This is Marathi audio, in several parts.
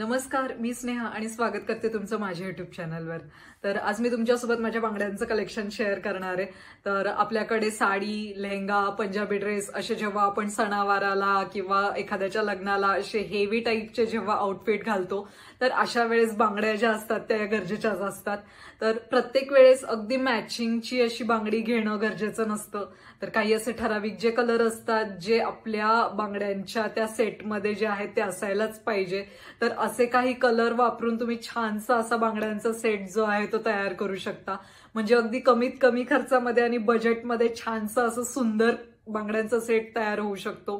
नमस्कार मी स्नेहा आणि स्वागत करते तुमचं माझ्या युट्यूब चॅनलवर तर आज मी तुमच्यासोबत माझ्या बांगड्यांचं कलेक्शन शेअर करणार आहे तर आपल्याकडे साडी लेहंगा पंजाबी ड्रेस असे जेव्हा आपण सणावाराला किंवा एखाद्याच्या लग्नाला असे हेवी टाईपचे जेव्हा आउटफिट घालतो तर अशा वेळेस बांगड्या ज्या असतात त्या गरजेच्याच असतात तर प्रत्येक वेळेस अगदी मॅचिंगची अशी बांगडी घेणं गरजेचं नसतं तर काही असे ठराविक जे कलर असतात जे आपल्या बांगड्यांच्या त्या सेटमध्ये जे आहेत ते असायलाच पाहिजे तर असे काही कलर वापरून तुम्ही छानसा असा बांगड्यांचा सेट जो आहे तो तयार करू शकता म्हणजे अगदी कमीत कमी खर्चामध्ये आणि बजेटमध्ये छानसा असं सुंदर बांगड्यांचा सेट तयार होऊ शकतो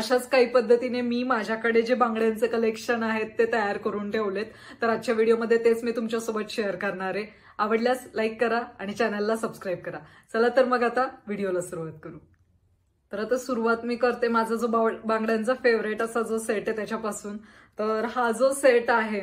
अशाच काही पद्धतीने मी माझ्याकडे जे बांगड्यांचे कलेक्शन आहेत ते तयार करून ठेवलेत तर आजच्या व्हिडिओमध्ये तेच मी तुमच्यासोबत शेअर करणार आहे आवडल्यास लाईक करा आणि चॅनलला सबस्क्राईब करा चला तर मग आता व्हिडिओला सुरुवात करू तर आता सुरुवात मी करते माझा जो बांगड्यांचा फेवरेट असा जो सेट आहे त्याच्यापासून तर हा जो सेट आहे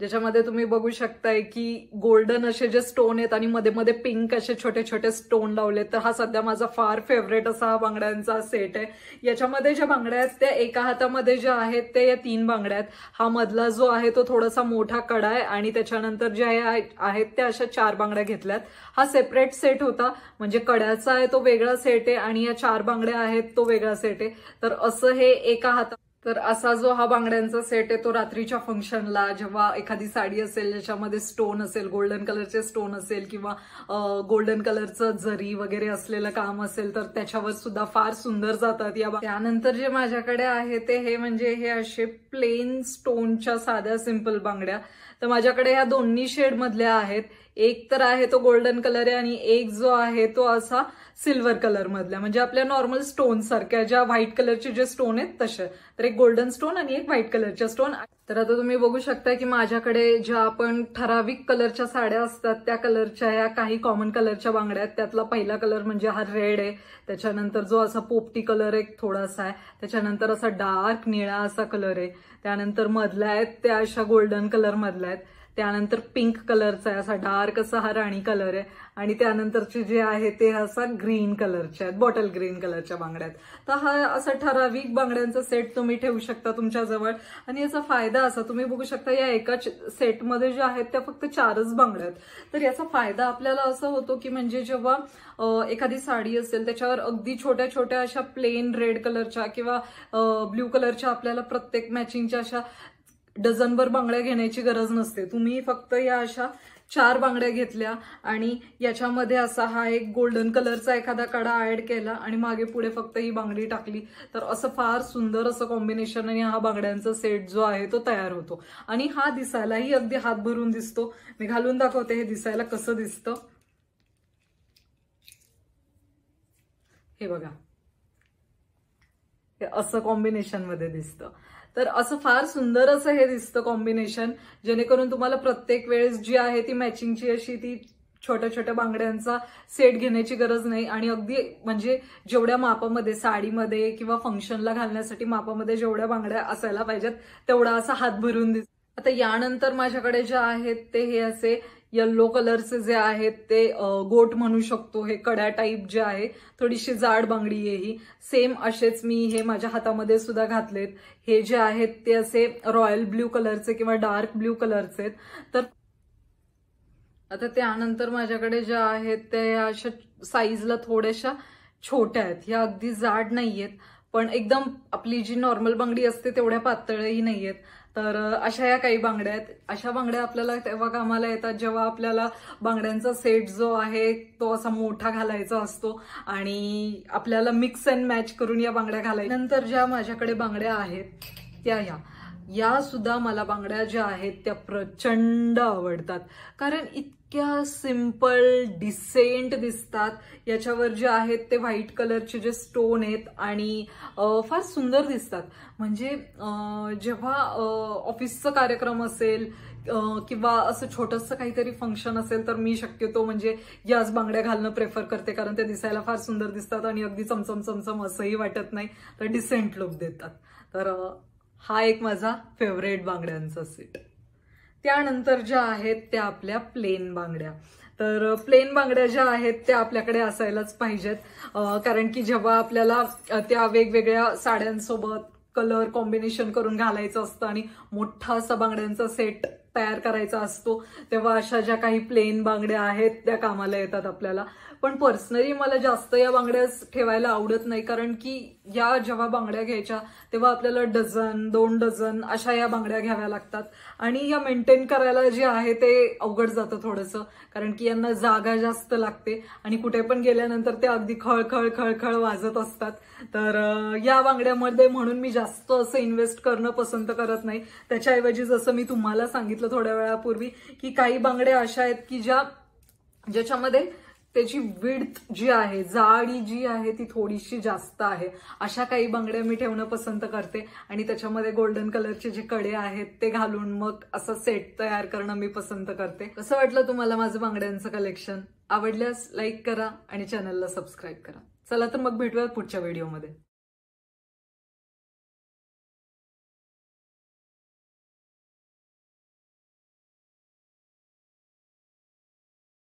ज्याच्यामध्ये तुम्ही बघू शकताय की गोल्डन असे जे स्टोन आहेत आणि मध्ये मध्ये पिंक असे छोटे छोटे स्टोन लावले तर हा सध्या माझा फार फेवरेट असा हा बांगड्यांचा सेट आहे याच्यामध्ये ज्या बांगड्या आहेत त्या एका हातामध्ये ज्या आहेत ते या तीन बांगड्या आहेत हा मधला जो आहे तो थोडासा मोठा कडा आहे आणि त्याच्यानंतर ज्या आहेत त्या अशा चार बांगड्या घेतल्यात हा सेपरेट सेट होता म्हणजे कड्याचा आहे तो वेगळा सेट आहे आणि या चार बांगड्या आहेत तो वेगळा सेट आहे तर असं हे एका हातात तर असा जो हा बांगड्यांचा सेट आहे तो रात्रीच्या फंक्शनला जेव्हा एखादी साडी असेल ज्याच्यामध्ये स्टोन असेल गोल्डन कलरचे स्टोन असेल किंवा गोल्डन कलरचं जरी वगैरे असलेलं काम असेल तर त्याच्यावर सुद्धा फार सुंदर जातात या त्यानंतर जे माझ्याकडे आहे ते हे म्हणजे हे असे प्लेन स्टोनच्या साध्या सिंपल बांगड्या तर माझ्याकडे ह्या दोन्ही मधल्या आहेत एक तर आहे तो गोल्डन कलर आहे आणि एक जो आहे तो असा सिल्वर कलर मधला म्हणजे आपल्या नॉर्मल स्टोन सारख्या ज्या व्हाईट कलरचे जे स्टोन आहेत तसे तर एक गोल्डन स्टोन आणि एक व्हाईट कलरच्या स्टोन तर आता तुम्ही बघू शकता की माझ्याकडे ज्या आपण ठराविक कलरच्या साड्या असतात त्या कलरच्या या काही कॉमन कलरच्या बांगड्या आहेत त्यातला पहिला कलर म्हणजे हा रेड आहे त्याच्यानंतर जो असा पोपटी कलर एक थोडासा आहे त्याच्यानंतर असा डार्क निळा असा कलर आहे त्यानंतर मधला आहेत त्या अशा गोल्डन कलर मधल्या आहेत त्यानंतर पिंक कलरचा आहे असा डार्क असा हा राणी कलर आहे आणि त्यानंतरची जे आहे ते असा ग्रीन कलरच्या आहेत बॉटल ग्रीन कलरच्या बांगड्यात तर हा असा ठराविक बांगड्यांचा सेट तुम्ही ठेवू शकता तुमच्याजवळ आणि याचा फायदा असा तुम्ही बघू शकता या एका सेटमध्ये ज्या आहेत त्या फक्त चारच बांगड्या आहेत तर याचा फायदा आपल्याला असा होतो की म्हणजे जेव्हा एखादी साडी असेल त्याच्यावर अगदी छोट्या छोट्या अशा प्लेन रेड कलरच्या किंवा ब्ल्यू कलरच्या आपल्याला प्रत्येक मॅचिंगच्या अशा डझनभर बांगड्या घेण्याची गरज नसते तुम्ही फक्त या अशा चार बांगड्या घेतल्या आणि याच्यामध्ये असा हा एक गोल्डन कलरचा एखादा कडा ऍड केला आणि मागे पुढे फक्त ही बांगडी टाकली तर असं फार सुंदर असं कॉम्बिनेशन आणि हा बांगड्यांचा सेट जो आहे तो तयार होतो आणि हा दिसायलाही अगदी हात भरून दिसतो मी घालून दाखवते हे दिसायला कसं दिसतं हे बघा हे असं कॉम्बिनेशन मध्ये दिसतं तर असं फार सुंदर असं हे दिसतं कॉम्बिनेशन जेणेकरून तुम्हाला प्रत्येक वेळेस जी आहे ती मॅचिंगची अशी ती छोट्या छोट्या बांगड्यांचा सेट घेण्याची गरज नाही आणि अगदी म्हणजे जेवढ्या मापामध्ये साडीमध्ये किंवा फंक्शनला घालण्यासाठी मापामध्ये जेवढ्या बांगड्या असायला पाहिजेत तेवढा असा हात भरून दिस आता यानंतर माझ्याकडे जे आहेत ते हे असे येल्लो कलरचे जे आहेत ते गोट म्हणू शकतो हे कड्या टाईप जे आहे थोडीशी जाड बांगडी आहे ही सेम असेच मी हे माझ्या हातामध्ये सुद्धा घातलेत हे जे आहेत ते असे रॉयल ब्ल्यू कलरचे किंवा डार्क ब्ल्यू कलरचे तर आता त्यानंतर माझ्याकडे ज्या आहेत ते अशा साईजला थोड्याशा छोट्या आहेत ह्या अगदी जाड नाही आहेत पण एकदम आपली जी नॉर्मल बंगडी असते तेवढ्या पातळही नाही आहेत तर अशा या काही बांगड्या आहेत अशा बांगड्या आपल्याला तेव्हा कामाला येतात जेव्हा आपल्याला बांगड्यांचा सेट जो आहे तो असा मोठा घालायचा असतो आणि आपल्याला मिक्स अँड मॅच करून या बांगड्या घालायच्या नंतर ज्या माझ्याकडे बांगड्या आहेत त्या ह्या या सुद्धा मला बांगड्या ज्या आहेत त्या प्रचंड आवडतात कारण इतक्या सिंपल डिसेंट दिसतात याच्यावर जे आहेत ते व्हाईट कलरचे जे स्टोन आहेत आणि फार सुंदर दिसतात म्हणजे जेव्हा ऑफिसचं कार्यक्रम असेल किंवा असं छोटंसं काहीतरी फंक्शन असेल तर मी शक्यतो म्हणजे याच बांगड्या घालणं प्रेफर करते कारण ते दिसायला फार सुंदर दिसतात आणि अगदी चमचम चमचम असंही वाटत नाही तर डिसेंट लुक देतात तर हा एक माझा फेवरेट बांगड्यांचा सेट त्यानंतर ज्या आहेत त्या आपल्या प्लेन बांगड्या तर प्लेन बांगड्या ज्या आहेत त्या आपल्याकडे असायलाच पाहिजेत कारण की जेव्हा आपल्याला त्या वेगवेगळ्या साड्यांसोबत कलर कॉम्बिनेशन करून घालायचं असतं आणि मोठा असा बांगड्यांचा सेट तयार करायचा असतो तेव्हा अशा ज्या काही प्लेन बांगड्या आहेत त्या कामाला येतात आपल्याला पण पर्सनली मला जास्त या बांगड्या ठेवायला आवडत नाही कारण की या जेव्हा बांगड्या घ्यायच्या तेव्हा आपल्याला डझन दोन डझन अशा या बांगड्या घ्याव्या लागतात आणि या मेंटेन करायला जे आहे ते अवघड जातं थोडंसं कारण की यांना जागा जास्त लागते आणि कुठे पण गेल्यानंतर ते अगदी खळखळ खळखळ वाजत असतात तर या बांगड्यामध्ये म्हणून मी जास्त असं इन्व्हेस्ट करणं पसंत करत नाही त्याच्याऐवजी जसं मी तुम्हाला सांगितलं सांगितलं थोड्या वेळापूर्वी की काही बांगड्या अशा आहेत की ज्या ज्याच्यामध्ये त्याची विड्थ जी आहे जाडी जी आहे ती थोडीशी जास्त आहे अशा काही बांगड्या मी ठेवणं पसंत करते आणि त्याच्यामध्ये गोल्डन कलरचे जे कडे आहेत ते घालून मग असं सेट तयार करणं मी पसंत करते कसं वाटलं तुम्हाला माझं बांगड्यांचं कलेक्शन आवडल्यास लाईक करा आणि चॅनलला सबस्क्राईब करा चला तर मग भेटूया पुढच्या व्हिडिओमध्ये